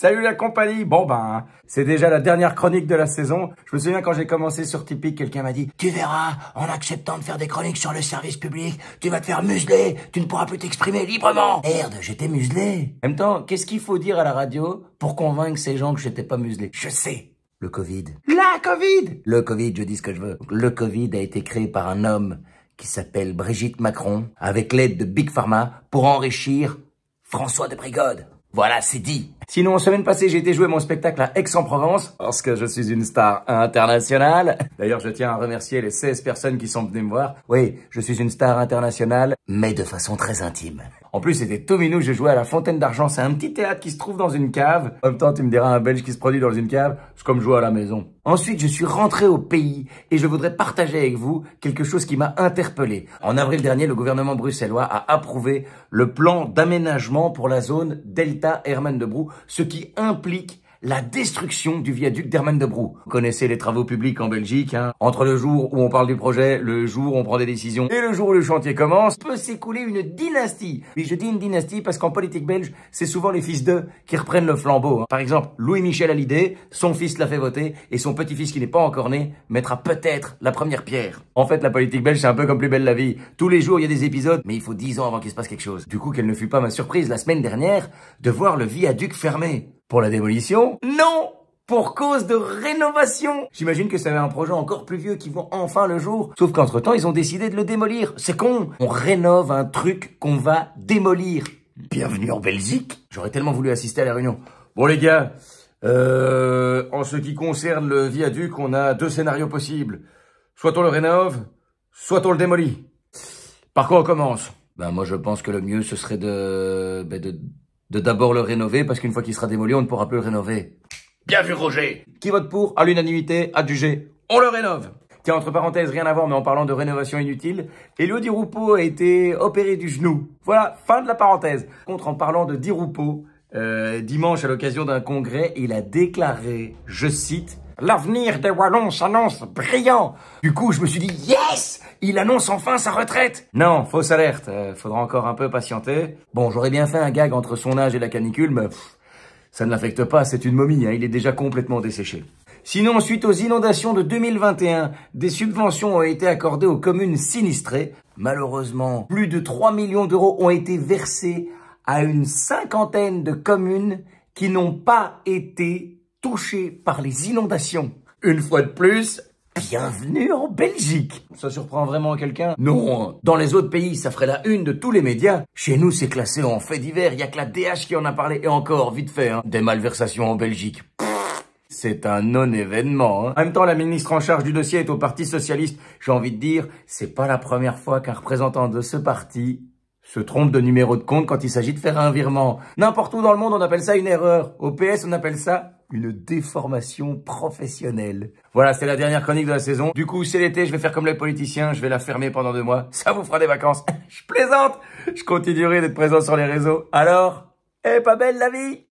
Salut la compagnie Bon ben, c'est déjà la dernière chronique de la saison. Je me souviens quand j'ai commencé sur Tipeee, quelqu'un m'a dit « Tu verras, en acceptant de faire des chroniques sur le service public, tu vas te faire museler, tu ne pourras plus t'exprimer librement !» Merde, j'étais muselé En même temps, qu'est-ce qu'il faut dire à la radio pour convaincre ces gens que j'étais pas muselé Je sais le Covid. La Covid Le Covid, je dis ce que je veux. Le Covid a été créé par un homme qui s'appelle Brigitte Macron, avec l'aide de Big Pharma, pour enrichir François de Brigode. Voilà, c'est dit Sinon, semaine passée, j'ai été jouer mon spectacle à Aix-en-Provence, parce que je suis une star internationale. D'ailleurs, je tiens à remercier les 16 personnes qui sont venues me voir. Oui, je suis une star internationale, mais de façon très intime. En plus, c'était tout j'ai joué à la Fontaine d'Argent. C'est un petit théâtre qui se trouve dans une cave. En même temps, tu me diras, un Belge qui se produit dans une cave, c'est comme jouer à la maison. Ensuite, je suis rentré au pays et je voudrais partager avec vous quelque chose qui m'a interpellé. En avril dernier, le gouvernement bruxellois a approuvé le plan d'aménagement pour la zone Delta Herman de Brou ce qui implique la destruction du viaduc d'Hermann de Brou. Vous connaissez les travaux publics en Belgique, hein entre le jour où on parle du projet, le jour où on prend des décisions et le jour où le chantier commence, peut s'écouler une dynastie. Oui, je dis une dynastie parce qu'en politique belge, c'est souvent les fils d'eux qui reprennent le flambeau. Hein. Par exemple, Louis-Michel l'idée, son fils l'a fait voter et son petit-fils qui n'est pas encore né mettra peut-être la première pierre. En fait, la politique belge, c'est un peu comme plus belle la vie. Tous les jours, il y a des épisodes, mais il faut dix ans avant qu'il se passe quelque chose. Du coup, quelle ne fut pas ma surprise la semaine dernière de voir le viaduc fermé. Pour la démolition Non pour cause de rénovation. J'imagine que ça avait un projet encore plus vieux qui vont enfin le jour. Sauf qu'entre temps, ils ont décidé de le démolir. C'est con. On rénove un truc qu'on va démolir. Bienvenue en Belgique. J'aurais tellement voulu assister à la réunion. Bon les gars, euh, en ce qui concerne le viaduc, on a deux scénarios possibles. Soit on le rénove, soit on le démolit. Par quoi on commence Ben moi je pense que le mieux ce serait de... Ben, de de d'abord le rénover parce qu'une fois qu'il sera démoli, on ne pourra plus le rénover. Bien vu Roger Qui vote pour, à l'unanimité, adjugé, on le rénove Tiens, entre parenthèses, rien à voir, mais en parlant de rénovation inutile, Elio Di a été opéré du genou. Voilà, fin de la parenthèse. Contre, en parlant de Di euh, dimanche à l'occasion d'un congrès, il a déclaré, je cite, L'avenir des Wallons s'annonce brillant. Du coup, je me suis dit, yes Il annonce enfin sa retraite Non, fausse alerte. Euh, faudra encore un peu patienter. Bon, j'aurais bien fait un gag entre son âge et la canicule, mais ça ne l'affecte pas, c'est une momie, hein. il est déjà complètement desséché. Sinon, suite aux inondations de 2021, des subventions ont été accordées aux communes sinistrées. Malheureusement, plus de 3 millions d'euros ont été versés à une cinquantaine de communes qui n'ont pas été Touché par les inondations. Une fois de plus, bienvenue en Belgique. Ça surprend vraiment quelqu'un Non, dans les autres pays, ça ferait la une de tous les médias. Chez nous, c'est classé en fait divers, il y a que la DH qui en a parlé, et encore, vite fait, hein. des malversations en Belgique. C'est un non-événement. Hein. En même temps, la ministre en charge du dossier est au Parti Socialiste. J'ai envie de dire, c'est pas la première fois qu'un représentant de ce parti se trompe de numéro de compte quand il s'agit de faire un virement. N'importe où dans le monde, on appelle ça une erreur. Au PS, on appelle ça une déformation professionnelle. Voilà, c'est la dernière chronique de la saison. Du coup, c'est l'été, je vais faire comme les politiciens, je vais la fermer pendant deux mois. Ça vous fera des vacances. je plaisante Je continuerai d'être présent sur les réseaux. Alors, eh, pas belle la vie